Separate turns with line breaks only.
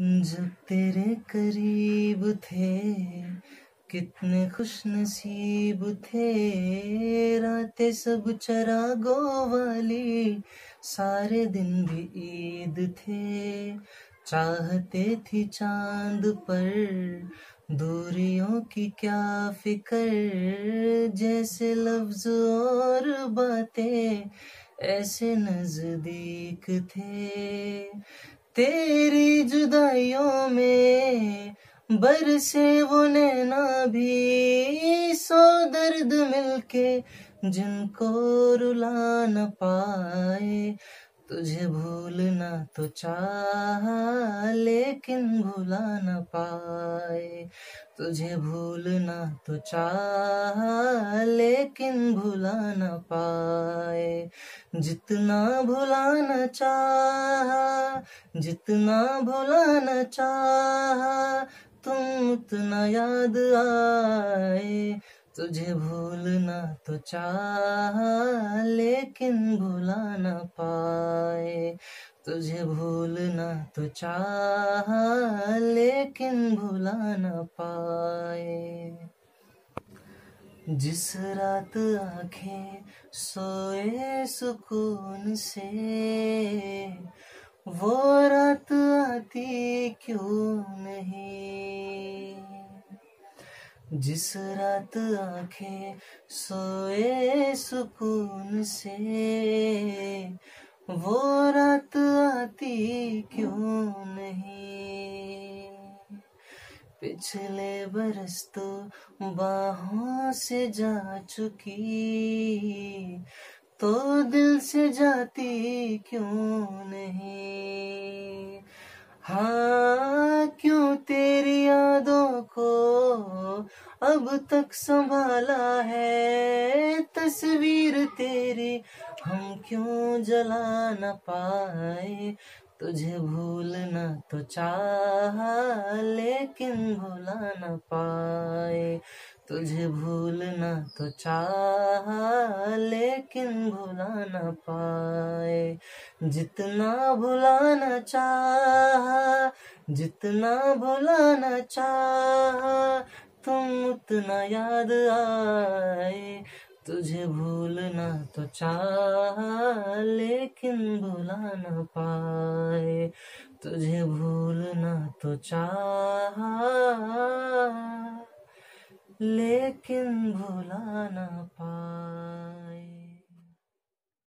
जब तेरे करीब थे कितने खुश नसीब थे रातें सब चरागों वाली सारे दिन भी ईद थे चाहते थी चांद पर दूरियों की क्या फिकर जैसे लफ्ज और बातें ऐसे नजदीक थे तेरी जुदाइयों में बरसे वो नैना भी सो दर्द मिलके जिनको रुला न पाए तुझे भूलना तो चाह लेकिन भूला न पाए तुझे भूलना तो चाह लेकिन भूला न पाए जितना भुलाना चाह जितना भुलाना चाह तुम उतना याद आए तुझे भूलना तो चाह लेकिन भुला न पाए तुझे भूलना तो चाह लेकिन भुला न पाए जिस रात आंखें सोए सुकून से वो रात आती क्यों नहीं जिस रात आंखें सोए सुकून से वो रात आती क्यों नहीं पिछले बरस तो बाहों से जा चुकी तो दिल से जाती क्यों नहीं हाँ क्यों तेरी यादों को अब तक संभाला है तस्वीर तेरी हम क्यों जला न पाए तुझे भूलना तो चाह लेकिन भुला न पाए तुझे भूलना तो चाह लेकिन भुला न पाए जितना भुलाना चाहा जितना भुलाना चाह तुम उतना याद आए तुझे भूलना तो चाह लेकिन भुला ना पाए तुझे भूलना तो चाह लेकिन भुला ना पाए